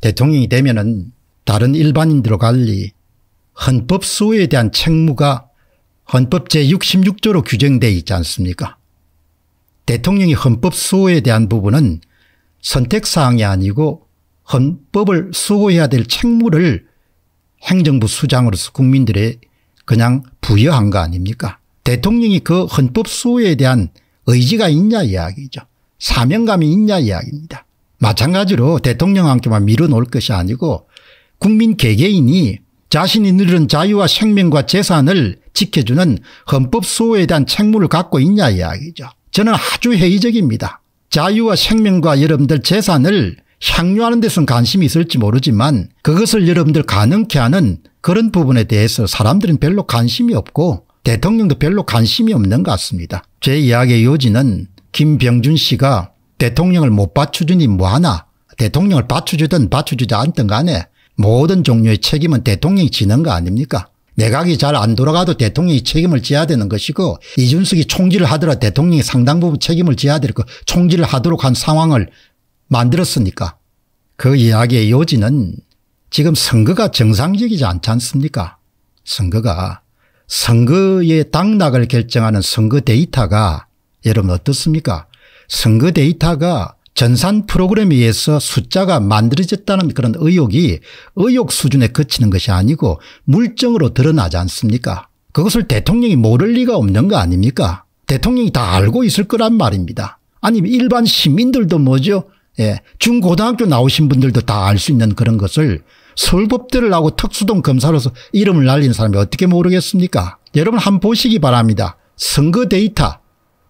대통령이 되면은 다른 일반인들과 달리 헌법 수호에 대한 책무가 헌법 제66조로 규정되어 있지 않습니까 대통령이 헌법 수호에 대한 부분은 선택사항이 아니고 헌법을 수호해야 될 책무를 행정부 수장으로서 국민들의 그냥 부여한 거 아닙니까 대통령이 그 헌법 수호에 대한 의지가 있냐 이야기죠 사명감이 있냐 이야기입니다 마찬가지로 대통령한테만 밀어놓을 것이 아니고 국민 개개인이 자신이 누리는 자유와 생명과 재산을 지켜주는 헌법 수호에 대한 책무를 갖고 있냐 이야기죠. 저는 아주 회의적입니다. 자유와 생명과 여러분들 재산을 향유하는 데선 관심이 있을지 모르지만 그것을 여러분들 가능케 하는 그런 부분에 대해서 사람들은 별로 관심이 없고 대통령도 별로 관심이 없는 것 같습니다. 제 이야기의 요지는 김병준 씨가 대통령을 못 받쳐주니 뭐하나 대통령을 받쳐주든 받쳐주지 않든 간에 모든 종류의 책임은 대통령이 지는 거 아닙니까 내각이 잘 안 돌아가도 대통령이 책임을 져야 되는 것이고 이준석이 총질을 하더라도 대통령이 상당 부분 책임을 져야 될거 총질을 하도록 한 상황을 만들었으니까 그 이야기의 요지는 지금 선거가 정상적이지 않지 않습니까 선거가 선거의 당락을 결정하는 선거 데이터가 여러분 어떻습니까 선거 데이터가 전산 프로그램에 의해서 숫자가 만들어졌다는 그런 의혹이 의혹 수준에 그치는 것이 아니고 물증으로 드러나지 않습니까 그것을 대통령이 모를 리가 없는 거 아닙니까 대통령이 다 알고 있을 거란 말입니다 아니면 일반 시민들도 뭐죠 예, 중고등학교 나오신 분들도 다 알 수 있는 그런 것을 설법대를나고 특수동 검사로서 이름을 날리는 사람이 어떻게 모르겠습니까 여러분 한번 보시기 바랍니다 선거 데이터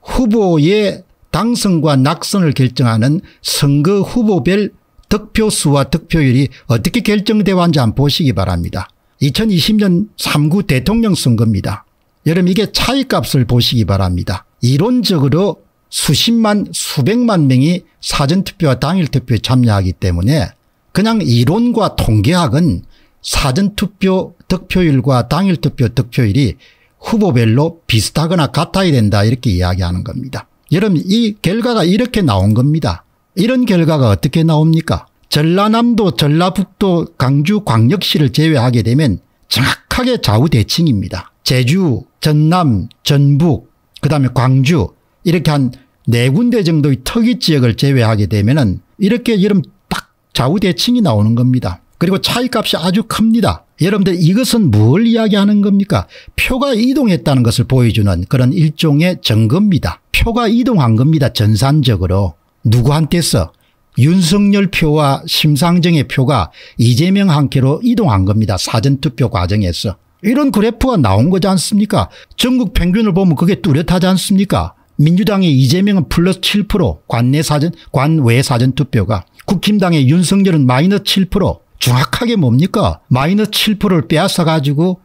후보의 당선과 낙선을 결정하는 선거 후보별 득표수와 득표율이 어떻게 결정되어 왔는지 한번 보시기 바랍니다. 2020년 3구 대통령 선거입니다. 여러분 이게 차이값을 보시기 바랍니다. 이론적으로 수십만 수백만 명이 사전투표와 당일투표에 참여하기 때문에 그냥 이론과 통계학은 사전투표 득표율과 당일투표 득표율이 후보별로 비슷하거나 같아야 된다 이렇게 이야기하는 겁니다. 여러분 이 결과가 이렇게 나온 겁니다. 이런 결과가 어떻게 나옵니까? 전라남도 전라북도 광주 광역시를 제외하게 되면 정확하게 좌우대칭입니다. 제주, 전남, 전북, 그 다음에 광주 이렇게 한 네 군데 정도의 터기 지역을 제외하게 되면 은 이렇게 여름 딱 좌우대칭이 나오는 겁니다. 그리고 차이값이 아주 큽니다. 여러분들 이것은 뭘 이야기하는 겁니까 표가 이동했다는 것을 보여주는 그런 일종의 증거입니다. 표가 이동한 겁니다. 전산적으로. 누구한테서 윤석열 표와 심상정의 표가 이재명 한께로 이동한 겁니다. 사전투표 과정에서. 이런 그래프가 나온 거지 않습니까 전국 평균을 보면 그게 뚜렷하지 않습니까 민주당의 이재명은 플러스 7% 관내 사전 관외 사전투표가 국힘당의 윤석열은 마이너스 7% 정확하게 뭡니까? 마이너스 7%를 빼앗아가지고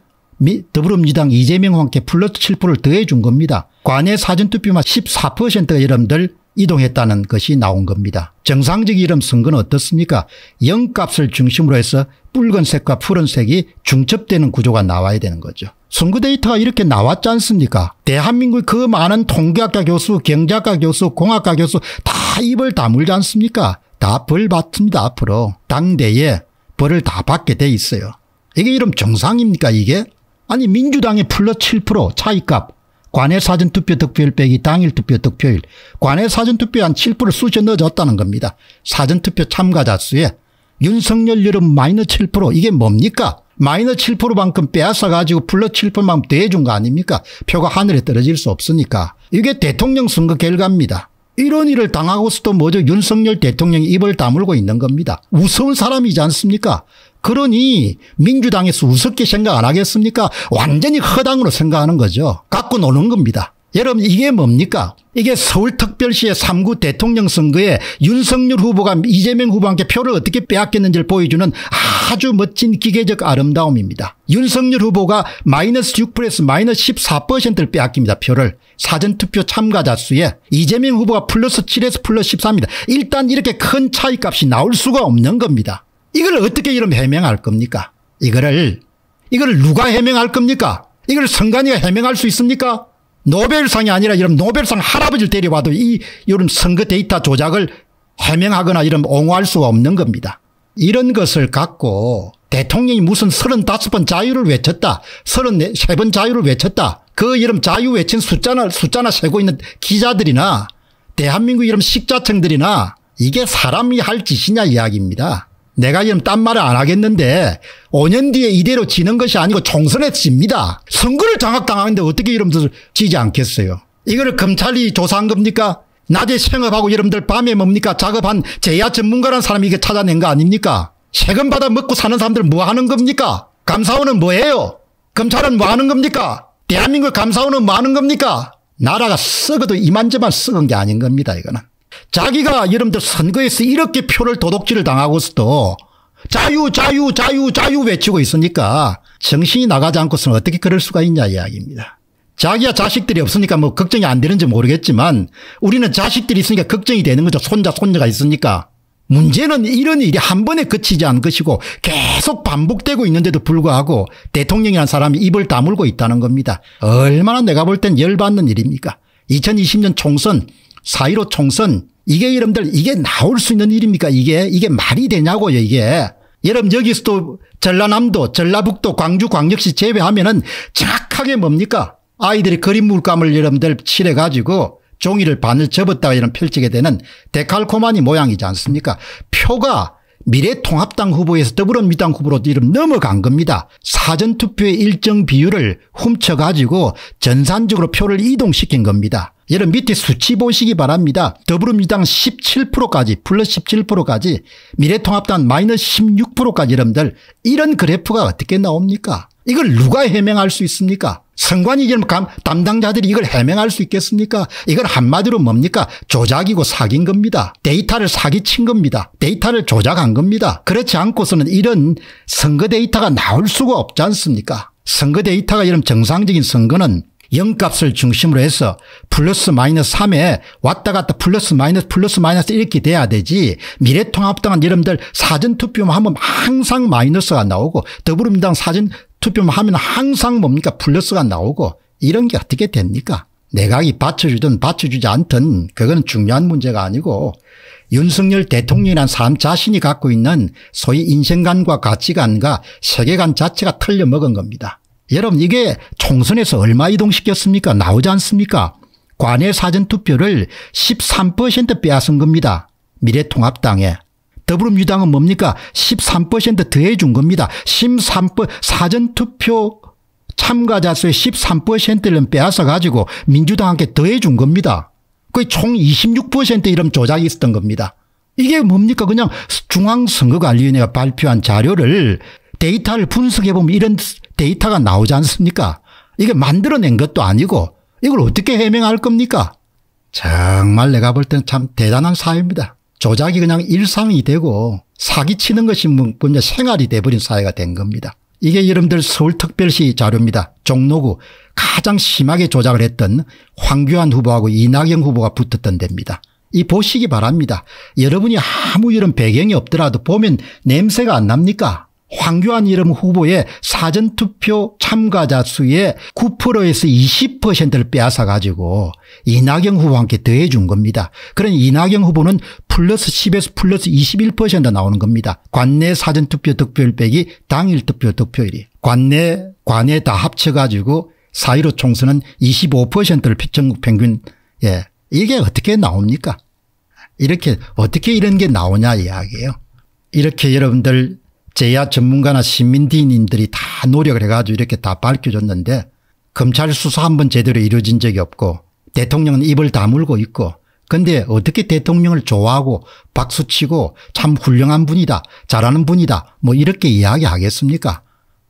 더불어민주당 이재명과 함께 플러스 7%를 더해준 겁니다. 관외 사전투표만 14%가 여러분들 이동했다는 것이 나온 겁니다. 정상적 이름 선거는 어떻습니까? 영값을 중심으로 해서 붉은색과 푸른색이 중첩되는 구조가 나와야 되는 거죠. 선거 데이터가 이렇게 나왔지 않습니까? 대한민국 그 많은 통계학과 교수, 경제학과 교수, 공학과 교수 다 입을 다물지 않습니까? 다 벌 받습니다 앞으로. 당대에 벌을 다 받게 돼 있어요. 이게 이름 정상입니까 이게? 아니 민주당의 플러스 7% 차이값 관외 사전투표 득표율 빼기 당일 투표 득표율 관외 사전투표에 한7% 쑤셔 넣어줬다는 겁니다. 사전투표 참가자 수에 윤석열 여름 마이너 7% 이게 뭡니까? 마이너 7%만큼 빼앗아가지고 플러스 7%만큼 대준거 아닙니까? 표가 하늘에 떨어질 수 없으니까. 이게 대통령 선거 결과입니다. 이런 일을 당하고서도 뭐죠 윤석열 대통령이 입을 다물고 있는 겁니다. 무서운 사람이지 않습니까 그러니 민주당에서 우습게 생각 안 하겠습니까 완전히 허당으로 생각하는 거죠. 갖고 노는 겁니다. 여러분 이게 뭡니까? 이게 서울특별시의 3구 대통령 선거에 윤석열 후보가 이재명 후보한테 표를 어떻게 빼앗겼는지를 보여주는 아주 멋진 기계적 아름다움입니다. 윤석열 후보가 마이너스 6%에서 마이너스 14%를 빼앗깁니다. 표를. 사전투표 참가자 수에 이재명 후보가 플러스 7에서 플러스 14입니다. 일단 이렇게 큰 차이값이 나올 수가 없는 겁니다. 이걸 어떻게 이름 해명할 겁니까? 이거를 이거를 누가 해명할 겁니까? 이걸 선관위가 해명할 수 있습니까? 노벨상이 아니라 이런 노벨상 할아버지를 데려와도 이 요즘 선거 데이터 조작을 해명하거나 이런 옹호할 수가 없는 겁니다. 이런 것을 갖고 대통령이 무슨 35번 자유를 외쳤다. 33번 자유를 외쳤다. 그 이름 자유 외친 숫자나 숫자나 세고 있는 기자들이나 대한민국 이름 식자층들이나 이게 사람이 할 짓이냐 이야기입니다. 내가 이금딴 말을 안 하겠는데 5년 뒤에 이대로 지는 것이 아니고 총선에 집니다. 선거를 장악당하는데 어떻게 이름들 지지 않겠어요. 이거를 검찰이 조사한 겁니까? 낮에 생업하고 여러분들 밤에 뭡니까? 작업한 제야 전문가란 사람이 이게 찾아낸 거 아닙니까? 세금 받아 먹고 사는 사람들 뭐 하는 겁니까? 감사원은 뭐예요? 검찰은 뭐 하는 겁니까? 대한민국 감사원은 뭐 하는 겁니까? 나라가 썩어도 이만저만 썩은 게 아닌 겁니다 이거는. 자기가 여러분들 선거에서 이렇게 표를 도둑질을 당하고서도 자유 자유 자유 자유 외치고 있으니까 정신이 나가지 않고서는 어떻게 그럴 수가 있냐 이야기입니다. 자기야 자식들이 없으니까 뭐 걱정이 안 되는지 모르겠지만 우리는 자식들이 있으니까 걱정이 되는 거죠. 손자 손녀가 있으니까. 문제는 이런 일이 한 번에 그치지 않은 것이고 계속 반복되고 있는데도 불구하고 대통령이란 사람이 입을 다물고 있다는 겁니다. 얼마나 내가 볼 땐 열받는 일입니까 2020년 총선 4.15 총선 이게 여러분들 이게 나올 수 있는 일입니까 이게 이게 말이 되냐고요 이게 여러분 여기서도 전라남도 전라북도 광주 광역시 제외하면은 정확하게 뭡니까 아이들이 그림 물감을 여러분들 칠해가지고 종이를 반을 접었다가 이런 펼치게 되는 데칼코마니 모양이지 않습니까 표가 미래통합당 후보에서 더불어민주당 후보로 이름 넘어간 겁니다. 사전투표의 일정 비율을 훔쳐가지고 전산적으로 표를 이동시킨 겁니다. 여러분 밑에 수치 보시기 바랍니다. 더불어민주당 17%까지 플러스 17%까지 미래통합당 마이너스 16%까지 여러분들 이런 그래프가 어떻게 나옵니까? 이걸 누가 해명할 수 있습니까? 선관위 담당자들이 이걸 해명할 수 있겠습니까? 이걸 한마디로 뭡니까? 조작이고 사귄 겁니다. 데이터를 사기친 겁니다. 데이터를 조작한 겁니다. 그렇지 않고서는 이런 선거 데이터가 나올 수가 없지 않습니까? 선거 데이터가 이런 정상적인 선거는 0값을 중심으로 해서 플러스 마이너스 3에 왔다 갔다 플러스 마이너스 플러스 마이너스 이렇게 돼야 되지 미래통합당은 여러분들 사전투표만 하면 항상 마이너스가 나오고 더불어민당 사전투표만 하면 항상 뭡니까 플러스가 나오고 이런 게 어떻게 됩니까 내각이 받쳐주든 받쳐주지 않든 그건 중요한 문제가 아니고 윤석열 대통령이란 사람 자신이 갖고 있는 소위 인생관과 가치관과 세계관 자체가 틀려먹은 겁니다. 여러분 이게 총선에서 얼마 이동시켰습니까? 나오지 않습니까? 관외 사전투표를 13% 빼앗은 겁니다. 미래통합당에. 더불어민주당은 뭡니까? 13% 더해준 겁니다. 13% 사전투표 참가자 수의 13%를 빼앗아 가지고 민주당한테 더해준 겁니다. 거의 총26% 이런 조작이 있었던 겁니다. 이게 뭡니까? 그냥 중앙선거관리위원회가 발표한 자료를 데이터를 분석해보면 이런 데이터가 나오지 않습니까? 이게 만들어낸 것도 아니고 이걸 어떻게 해명할 겁니까? 정말 내가 볼 때는 참 대단한 사회입니다. 조작이 그냥 일상이 되고 사기치는 것이 뭔가 생활이 돼버린 사회가 된 겁니다. 이게 여러분들 서울특별시 자료입니다. 종로구 가장 심하게 조작을 했던 황교안 후보하고 이낙연 후보가 붙었던 데입니다. 이 보시기 바랍니다. 여러분이 아무 이런 배경이 없더라도 보면 냄새가 안 납니까? 황교안 이름 후보의 사전투표 참가자 수의 9%에서 20%를 빼앗아 가지고 이낙연 후보한테 더해 준 겁니다. 그러 이낙연 후보는 플러스 10에서 플러스 21% 나오는 겁니다. 관내 사전투표 득표율 빼기 당일 투표 득표율이 관내 관에 다 합쳐 가지고 4.15 총선은 25%를 전국 평균 예 이게 어떻게 나옵니까 이렇게 어떻게 이런 게 나오냐 이야기예요. 이렇게 여러분들 제야 전문가나 시민디인들이 다 노력을 해가지고 이렇게 다 밝혀줬는데 검찰 수사 한 번 제대로 이루어진 적이 없고 대통령은 입을 다물고 있고 근데 어떻게 대통령을 좋아하고 박수치고 참 훌륭한 분이다 잘하는 분이다 뭐 이렇게 이야기하겠습니까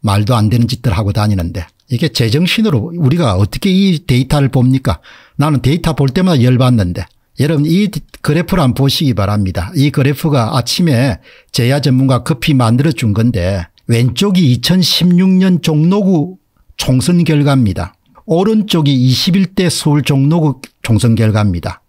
말도 안 되는 짓들 하고 다니는데 이게 제정신으로 우리가 어떻게 이 데이터를 봅니까 나는 데이터 볼 때마다 열받는데 여러분 이 그래프를 한번 보시기 바랍니다. 이 그래프가 아침에 제야 전문가 급히 만들어준 건데 왼쪽이 2016년 종로구 총선 결과입니다. 오른쪽이 21대 서울 종로구 총선 결과입니다.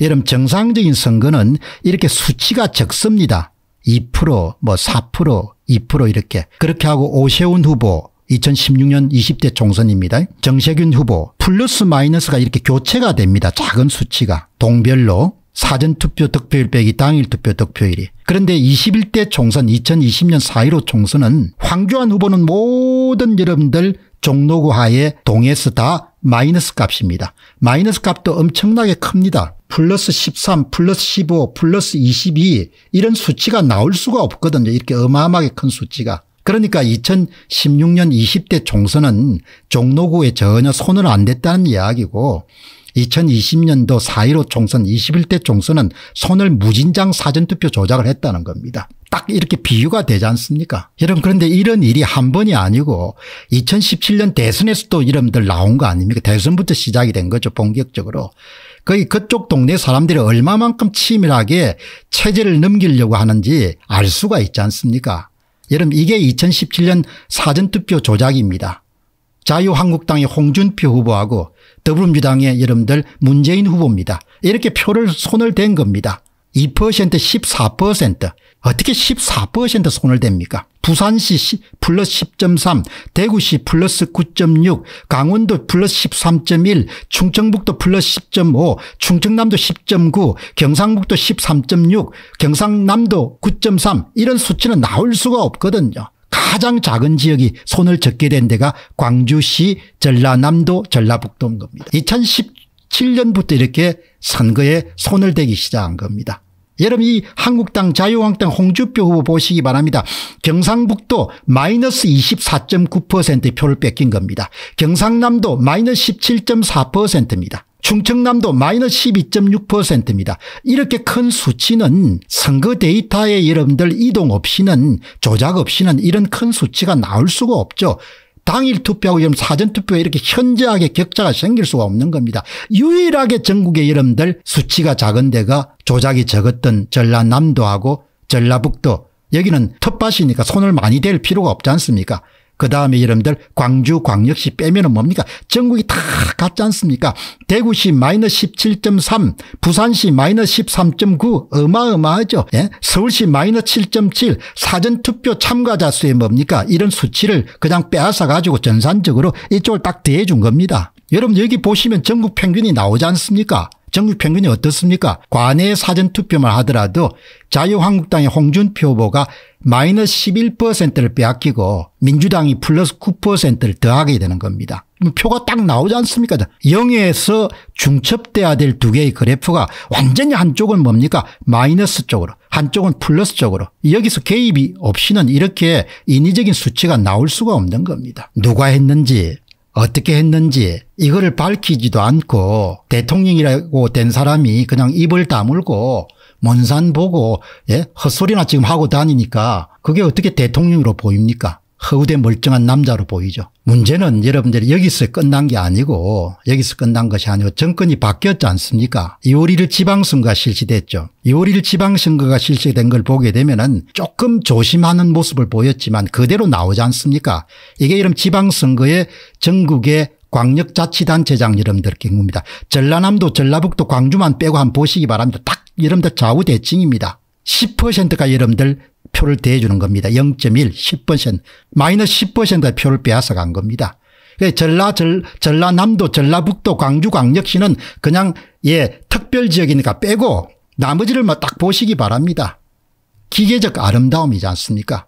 여러분 정상적인 선거는 이렇게 수치가 적습니다. 2%뭐 4% 2% 이렇게 그렇게 하고 오세훈 후보 2016년 20대 총선입니다. 정세균 후보 플러스 마이너스가 이렇게 교체가 됩니다. 작은 수치가 동별로 사전투표 득표율 빼기 당일 투표 득표율이. 그런데 21대 총선 2020년 4.15 총선은 황교안 후보는 모든 여러분들 종로구 하에 동에서 다 마이너스 값입니다. 마이너스 값도 엄청나게 큽니다. 플러스 13, 플러스 15, 플러스 22 이런 수치가 나올 수가 없거든요. 이렇게 어마어마하게 큰 수치가. 그러니까 2016년 20대 총선은 종로구에 전혀 손을 안 댔다는 이야기고 2020년도 4.15 총선 21대 총선은 손을 무진장 사전투표 조작을 했다는 겁니다. 딱 이렇게 비유가 되지 않습니까 여러분 그런데 이런 일이 한 번이 아니고 2017년 대선에서도 이름들 나온 거 아닙니까 대선부터 시작이 된 거죠 본격적으로. 거의 그쪽 동네 사람들이 얼마만큼 치밀하게 체제를 넘기려고 하는지 알 수가 있지 않습니까 여러분 이게 2017년 사전투표 조작입니다. 자유한국당의 홍준표 후보하고 더불어민주당의 여러분들 문재인 후보입니다. 이렇게 표를 손을 댄 겁니다. 2% 14% 어떻게 14% 손을 댑니까 부산시 플러스 10.3 대구시 플러스 9.6 강원도 플러스 13.1 충청북도 플러스 10.5 충청남도 10.9 경상북도 13.6 경상남도 9.3 이런 수치는 나올 수가 없거든요. 가장 작은 지역이 손을 적게 된 데가 광주시 전라남도 전라북도인 겁니다. 2010 2007년부터 이렇게 선거에 손을 대기 시작한 겁니다. 여러분 이 한국당 자유한국당 홍주표 후보 보시기 바랍니다. 경상북도 마이너스 2 4 9 표를 뺏긴 겁니다. 경상남도 마이너스 17.4%입니다. 충청남도 마이너스 12.6%입니다. 이렇게 큰 수치는 선거 데이터에 여러분들 이동 없이는 조작 없이는 이런 큰 수치가 나올 수가 없죠. 당일 투표하고 지금 사전투표 에 이렇게 현저하게 격차가 생길 수가 없는 겁니다. 유일하게 전국의 여러분들 수치가 작은 데가 조작이 적었던 전라남도하고 전라북도 여기는 텃밭이니까 손을 많이 댈 필요가 없지 않습니까 그 다음에 여러분들 광주광역시 빼면 뭡니까 전국이 다 같지 않습니까 대구시 마이너스 17.3 부산시 마이너스 13.9 어마어마하죠 예? 서울시 마이너스 7.7 사전투표 참가자 수에 뭡니까 이런 수치를 그냥 빼앗아 가지고 전산적으로 이쪽을 딱 대해준 겁니다 여러분 여기 보시면 전국 평균이 나오지 않습니까 전국 평균이 어떻습니까? 관내 사전투표만 하더라도 자유한국당의 홍준표 후보가 마이너스 11%를 빼앗기고 민주당이 플러스 9%를 더하게 되는 겁니다. 뭐 표가 딱 나오지 않습니까? 0에서 중첩돼야 될 두 개의 그래프가 완전히 한쪽은 뭡니까? 마이너스 쪽으로 한쪽은 플러스 쪽으로 여기서 개입이 없이는 이렇게 인위적인 수치가 나올 수가 없는 겁니다. 누가 했는지 어떻게 했는지 이거를 밝히지도 않고 대통령이라고 된 사람이 그냥 입을 다물고 먼산 보고 예? 헛소리나 지금 하고 다니니까 그게 어떻게 대통령으로 보입니까 허우대 멀쩡한 남자로 보이죠. 문제는 여러분들이 여기서 끝난 게 아니고 여기서 끝난 것이 아니고 정권이 바뀌었지 않습니까 2월 1일 지방선거가 실시됐죠. 2월 1일 지방선거가 실시된 걸 보게 되면 은 조금 조심하는 모습을 보였지만 그대로 나오지 않습니까 이게 이런 지방선거에 전국의 광역자치단체장 여러분들 경우입니다. 전라남도 전라북도 광주만 빼고 한 보시기 바랍니다. 딱 여러분들 좌우대칭입니다. 10%가 여러분들 표를 대주는 겁니다. 0.1 10% 마이너스 10%의 표를 빼앗아 간 겁니다. 그 전라, 전, 전라남도, 전라북도, 광주, 광역시는 그냥 예 특별지역이니까 빼고 나머지를 뭐 딱 보시기 바랍니다. 기계적 아름다움이지 않습니까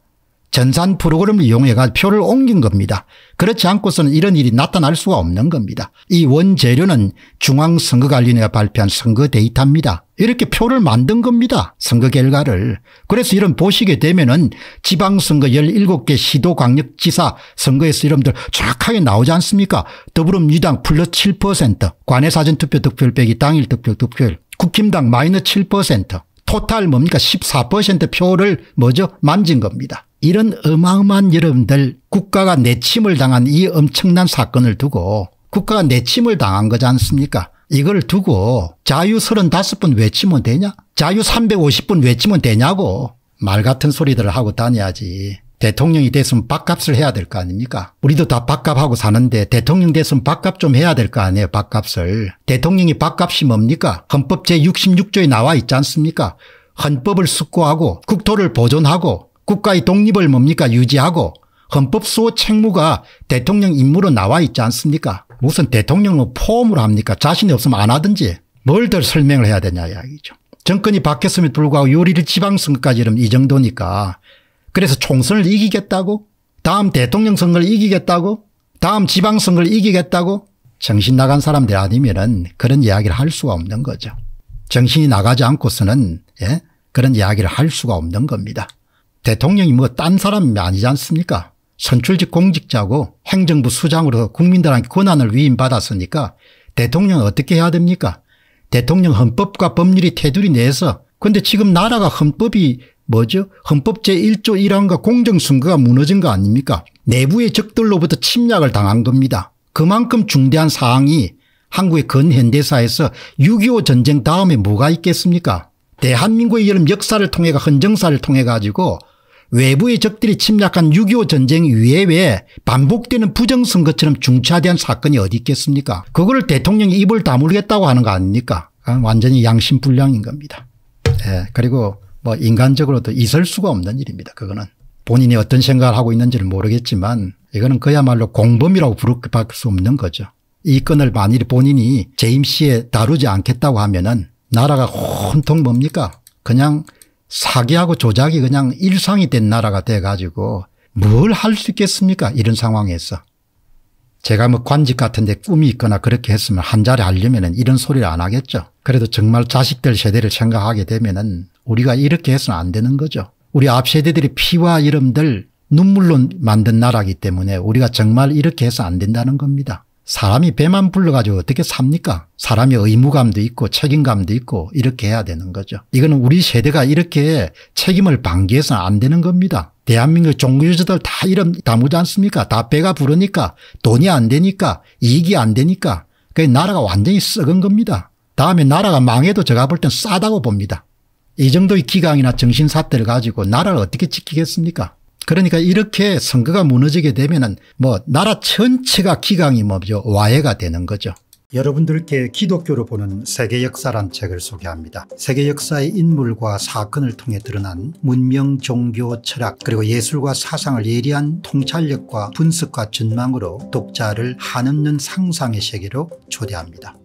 전산 프로그램을 이용해가 표를 옮긴 겁니다. 그렇지 않고서는 이런 일이 나타날 수가 없는 겁니다. 이 원재료는 중앙선거관리위원회가 발표한 선거 데이터입니다. 이렇게 표를 만든 겁니다. 선거 결과를. 그래서 이런 보시게 되면은 지방선거 17개 시도광역지사 선거에서 이름들 정확하게 나오지 않습니까? 더불어민주당 플러스 7% 관외사전투표 득표율 빼기 당일 득표 득표율 국힘당 마이너7% 토탈 뭡니까 14% 표를 뭐죠 만진 겁니다. 이런 어마어마한 여러분들 국가가 내침을 당한 이 엄청난 사건을 두고 국가가 내침을 당한 거지 않습니까 이걸 두고 자유 3 5분 외치면 되냐 자유 3 5 0분 외치면 되냐고 말 같은 소리들을 하고 다녀야지 대통령이 됐으면 밥값을 해야 될 거 아닙니까 우리도 다 밥값하고 사는데 대통령 됐으면 밥값 좀 해야 될 거 아니에요 밥값을 대통령이 밥값이 뭡니까 헌법 제66조에 나와 있지 않습니까 헌법을 숙고하고 국토를 보존하고 국가의 독립을 뭡니까 유지하고 헌법 수호 책무가 대통령 임무로 나와 있지 않습니까 무슨 대통령은 포함을 합니까 자신이 없으면 안 하든지 뭘들 설명을 해야 되냐 이야기죠. 정권이 바뀌었음에도 불구하고 요리를 지방선거까지 이러면 이 정도니까 그래서 총선을 이기겠다고 다음 대통령 선거를 이기겠다고 다음 지방선거를 이기겠다고 정신 나간 사람들 아니면 은 그런 이야기를 할 수가 없는 거죠. 정신이 나가지 않고서는 예? 그런 이야기를 할 수가 없는 겁니다. 대통령이 뭐 딴 사람이 아니지 않습니까 선출직 공직자고 행정부 수장으로 국민들한테 권한을 위임받았으니까 대통령은 어떻게 해야 됩니까 대통령 헌법과 법률이 테두리 내에서 근데 지금 나라가 헌법이 뭐죠? 헌법 제1조 1항과 공정선거가 무너진 거 아닙니까? 내부의 적들로부터 침략을 당한 겁니다. 그만큼 중대한 사항이 한국의 근현대사에서 6.25 전쟁 다음에 뭐가 있겠습니까? 대한민국의 여름 역사를 통해 가 헌정사를 통해 가지고 외부의 적들이 침략한 6.25 전쟁 이외에 반복되는 부정선거처럼 중차대한 사건이 어디 있겠습니까 그걸 대통령이 입을 다물겠다고 하는 거 아닙니까 아, 완전히 양심불량인 겁니다. 예, 그리고 뭐 인간적으로도 있을 수가 없는 일입니다. 그거는 본인이 어떤 생각을 하고 있는지는 모르겠지만 이거는 그야말로 공범이라고 부를 수 없는 거죠. 이 건을 만일 본인이 재임 시에 다루지 않겠다고 하면은 나라가 온통 뭡니까? 그냥 사기하고 조작이 그냥 일상이 된 나라가 돼가지고 뭘 할 수 있겠습니까 이런 상황에서. 제가 뭐 관직 같은 데 꿈이 있거나 그렇게 했으면 한 자리 하려면 이런 소리를 안 하겠죠. 그래도 정말 자식들 세대를 생각하게 되면 은 우리가 이렇게 해서는 안 되는 거죠. 우리 앞 세대들이 피와 이름들 눈물로 만든 나라기 때문에 우리가 정말 이렇게 해서 안 된다는 겁니다. 사람이 배만 불러가지고 어떻게 삽니까 사람이 의무감도 있고 책임감도 있고 이렇게 해야 되는 거죠. 이거는 우리 세대가 이렇게 책임을 방기해서는 안 되는 겁니다. 대한민국 종교주들 다 이름 다무지 않습니까 다 배가 부르니까 돈이 안 되니까 이익이 안 되니까 그 나라가 완전히 썩은 겁니다. 다음에 나라가 망해도 제가 볼 땐 싸다고 봅니다. 이 정도의 기강이나 정신사태를 가지고 나라를 어떻게 지키겠습니까 그러니까 이렇게 선거가 무너지게 되면은 뭐 나라 전체가 기강이 뭐죠 와해가 되는 거죠. 여러분들께 기독교로 보는 세계 역사란 책을 소개합니다. 세계 역사의 인물과 사건을 통해 드러난 문명, 종교, 철학 그리고 예술과 사상을 예리한 통찰력과 분석과 전망으로 독자를 한없는 상상의 세계로 초대합니다.